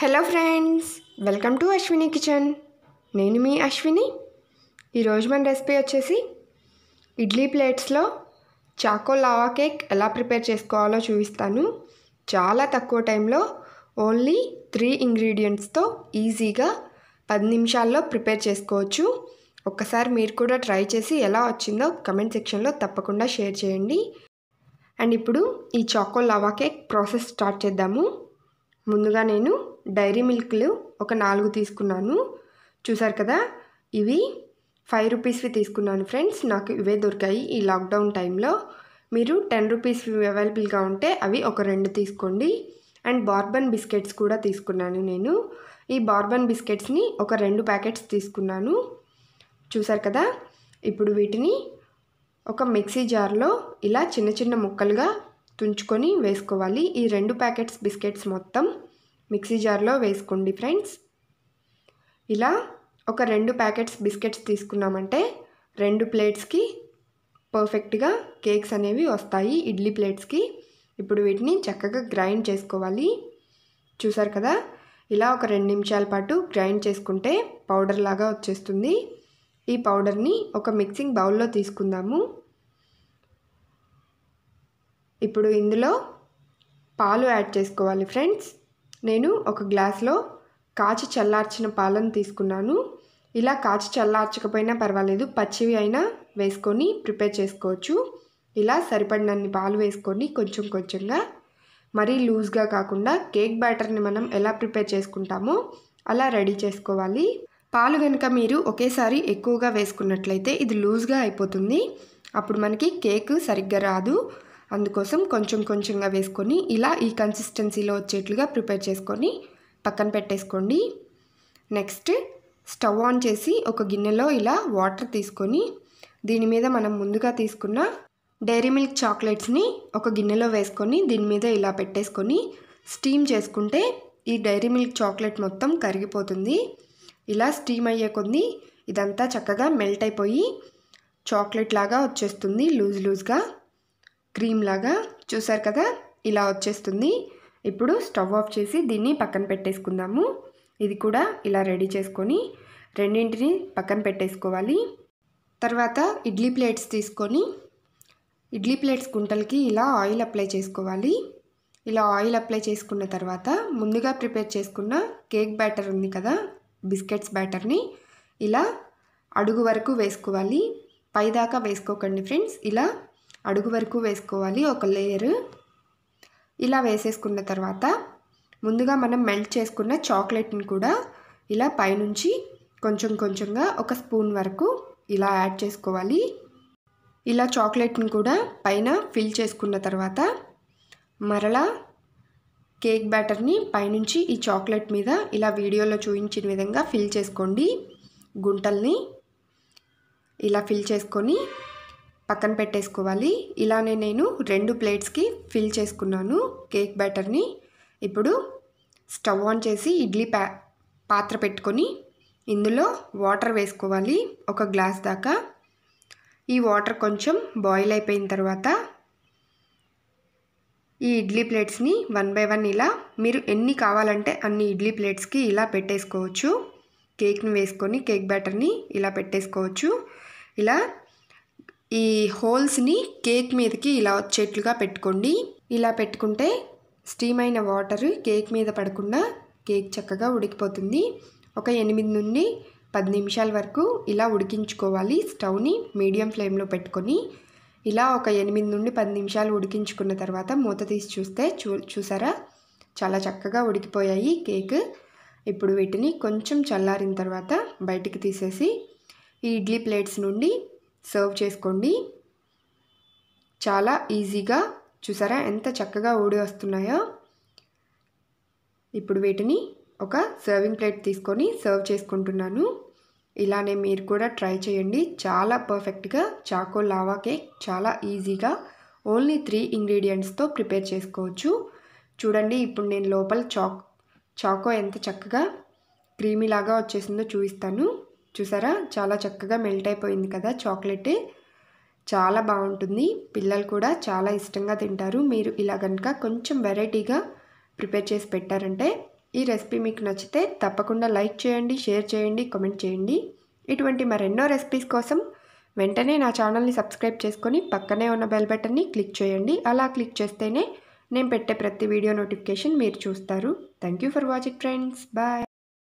hello friends welcome to Ashwini kitchen నేను మీ అశ్విని ఈరోజు మన రెసిపీ వచ్చేసి ఇడ్లీ ప్లేట్స్లో చాకో లావా కేక్ ఎలా ప్రిపేర్ చేసుకోవాలో చూపిస్తాను చాలా తక్కువ టైంలో ఓన్లీ త్రీ ఇంగ్రీడియంట్స్తో ఈజీగా పది నిమిషాల్లో ప్రిపేర్ చేసుకోవచ్చు ఒక్కసారి మీరు కూడా ట్రై చేసి ఎలా వచ్చిందో కమెంట్ సెక్షన్లో తప్పకుండా షేర్ చేయండి అండ్ ఇప్పుడు ఈ choco lava cake process start చేద్దాము ముందుగా నేను డైరీ మిల్క్లు ఒక నాలుగు తీసుకున్నాను చూసారు కదా ఇవి ఫైవ్ రూపీస్వి తీసుకున్నాను ఫ్రెండ్స్ నాకు ఇవే దొరికాయి ఈ లాక్డౌన్ టైంలో మీరు టెన్ రూపీస్వి అవైలబుల్గా ఉంటే అవి ఒక రెండు తీసుకోండి అండ్ బార్బన్ బిస్కెట్స్ కూడా తీసుకున్నాను నేను ఈ బార్బన్ బిస్కెట్స్ని ఒక రెండు ప్యాకెట్స్ తీసుకున్నాను చూసారు కదా ఇప్పుడు వీటిని ఒక మిక్సీ జార్లో ఇలా చిన్న చిన్న ముక్కలుగా తుంచుకొని వేసుకోవాలి ఈ రెండు ప్యాకెట్స్ బిస్కెట్స్ మొత్తం మిక్సీ జార్లో వేసుకోండి ఫ్రెండ్స్ ఇలా ఒక రెండు ప్యాకెట్స్ బిస్కెట్స్ తీసుకున్నామంటే రెండు ప్లేట్స్కి పర్ఫెక్ట్గా కేక్స్ అనేవి వస్తాయి ఇడ్లీ ప్లేట్స్కి ఇప్పుడు వీటిని చక్కగా గ్రైండ్ చేసుకోవాలి చూసారు కదా ఇలా ఒక రెండు నిమిషాల పాటు గ్రైండ్ చేసుకుంటే పౌడర్ లాగా వచ్చేస్తుంది ఈ పౌడర్ని ఒక మిక్సింగ్ బౌల్లో తీసుకుందాము ఇప్పుడు ఇందులో పాలు యాడ్ చేసుకోవాలి ఫ్రెండ్స్ నేను ఒక గ్లాస్లో కాచి చల్లార్చిన పాలను తీసుకున్నాను ఇలా కాచి చల్లార్చకపోయినా పర్వాలేదు పచ్చివి అయినా వేసుకొని ప్రిపేర్ చేసుకోవచ్చు ఇలా సరిపడినన్ని పాలు వేసుకొని కొంచెం కొంచెంగా మరీ లూజ్గా కాకుండా కేక్ బ్యాటర్ని మనం ఎలా ప్రిపేర్ చేసుకుంటామో అలా రెడీ చేసుకోవాలి పాలు కనుక మీరు ఒకేసారి ఎక్కువగా వేసుకున్నట్లయితే ఇది లూజ్గా అయిపోతుంది అప్పుడు మనకి కేక్ సరిగ్గా రాదు అందుకోసం కొంచెం కొంచెంగా వేసుకొని ఇలా ఈ కన్సిస్టెన్సీలో వచ్చేట్లుగా ప్రిపేర్ చేసుకొని పక్కన పెట్టేసుకోండి నెక్స్ట్ స్టవ్ ఆన్ చేసి ఒక గిన్నెలో ఇలా వాటర్ తీసుకొని దీని మీద మనం ముందుగా తీసుకున్న డైరీ మిల్క్ చాక్లెట్స్ని ఒక గిన్నెలో వేసుకొని దీని మీద ఇలా పెట్టేసుకొని స్టీమ్ చేసుకుంటే ఈ డైరీ మిల్క్ చాక్లెట్ మొత్తం కరిగిపోతుంది ఇలా స్టీమ్ అయ్యే కొద్ది ఇదంతా చక్కగా మెల్ట్ అయిపోయి చాక్లెట్ లాగా వచ్చేస్తుంది లూజ్ లూజ్గా క్రీమ్ లాగా చూసారు కదా ఇలా వచ్చేస్తుంది ఇప్పుడు స్టవ్ ఆఫ్ చేసి దీన్ని పక్కన పెట్టేసుకుందాము ఇది కూడా ఇలా రెడీ చేసుకొని రెండింటిని పక్కన పెట్టేసుకోవాలి తర్వాత ఇడ్లీ ప్లేట్స్ తీసుకొని ఇడ్లీ ప్లేట్స్ గుంటలకి ఇలా ఆయిల్ అప్లై చేసుకోవాలి ఇలా ఆయిల్ అప్లై చేసుకున్న తర్వాత ముందుగా ప్రిపేర్ చేసుకున్న కేక్ బ్యాటర్ ఉంది కదా బిస్కెట్స్ బ్యాటర్ని ఇలా అడుగు వరకు వేసుకోవాలి పైదాకా వేసుకోకండి ఫ్రెండ్స్ ఇలా అడుగు వరకు వేసుకోవాలి ఒక లేయర్ ఇలా వేసేసుకున్న తర్వాత ముందుగా మనం మెల్ట్ చేసుకున్న చాక్లెట్ని కూడా ఇలా పైనుంచి కొంచెం కొంచెంగా ఒక స్పూన్ వరకు ఇలా యాడ్ చేసుకోవాలి ఇలా చాక్లెట్ని కూడా పైన ఫిల్ చేసుకున్న తర్వాత మరలా కేక్ బ్యాటర్ని పైనుంచి ఈ చాక్లెట్ మీద ఇలా వీడియోలో చూపించిన విధంగా ఫిల్ చేసుకోండి గుంటల్ని ఇలా ఫిల్ చేసుకొని పక్కన పెట్టేసుకోవాలి ఇలానే నేను రెండు ప్లేట్స్కి ఫిల్ చేసుకున్నాను కేక్ బ్యాటర్ని ఇప్పుడు స్టవ్ ఆన్ చేసి ఇడ్లీ పా పాత్ర పెట్టుకొని ఇందులో వాటర్ వేసుకోవాలి ఒక గ్లాస్ దాకా ఈ వాటర్ కొంచెం బాయిల్ అయిపోయిన తర్వాత ఈ ఇడ్లీ ప్లేట్స్ని వన్ బై వన్ ఇలా మీరు ఎన్ని కావాలంటే అన్ని ఇడ్లీ ప్లేట్స్కి ఇలా పెట్టేసుకోవచ్చు కేక్ని వేసుకొని కేక్ బ్యాటర్ని ఇలా పెట్టేసుకోవచ్చు ఇలా ఈ హోల్స్ని కేక్ మీదకి ఇలా వచ్చేట్లుగా పెట్టుకోండి ఇలా పెట్టుకుంటే స్టీమ్ అయిన వాటర్ కేక్ మీద పడకుండా కేక్ చక్కగా ఉడికిపోతుంది ఒక ఎనిమిది నుండి పది నిమిషాల వరకు ఇలా ఉడికించుకోవాలి స్టవ్ని మీడియం ఫ్లేమ్లో పెట్టుకొని ఇలా ఒక ఎనిమిది నుండి పది నిమిషాలు ఉడికించుకున్న తర్వాత మూత తీసి చూస్తే చూ చూసారా చాలా చక్కగా ఉడికిపోయాయి కేక్ ఇప్పుడు వీటిని కొంచెం చల్లారిన తర్వాత బయటికి తీసేసి ఈ ఇడ్లీ ప్లేట్స్ నుండి సర్వ్ చేసుకోండి చాలా ఈజీగా చూసారా ఎంత చక్కగా ఊడి వస్తున్నాయో ఇప్పుడు వీటిని ఒక సర్వింగ్ ప్లేట్ తీసుకొని సర్వ్ చేసుకుంటున్నాను ఇలానే మీరు కూడా ట్రై చేయండి చాలా పర్ఫెక్ట్గా చాకో లావా కేక్ చాలా ఈజీగా ఓన్లీ త్రీ ఇంగ్రీడియంట్స్తో ప్రిపేర్ చేసుకోవచ్చు చూడండి ఇప్పుడు నేను లోపల చాక్ చాకో ఎంత చక్కగా క్రీమీలాగా వచ్చేసిందో చూపిస్తాను చూసారా చాలా చక్కగా మెల్ట్ అయిపోయింది కదా చాక్లెట్ చాలా బాగుంటుంది పిల్లలు కూడా చాలా ఇష్టంగా తింటారు మీరు ఇలా కనుక కొంచెం వెరైటీగా ప్రిపేర్ చేసి పెట్టారంటే ఈ రెసిపీ మీకు నచ్చితే తప్పకుండా లైక్ చేయండి షేర్ చేయండి కామెంట్ చేయండి ఇటువంటి మరెన్నో రెసిపీస్ కోసం వెంటనే నా ఛానల్ని సబ్స్క్రైబ్ చేసుకొని పక్కనే ఉన్న బెల్ బటన్ని క్లిక్ చేయండి అలా క్లిక్ చేస్తేనే నేను పెట్టే ప్రతి వీడియో నోటిఫికేషన్ మీరు చూస్తారు thank you for watching friends bye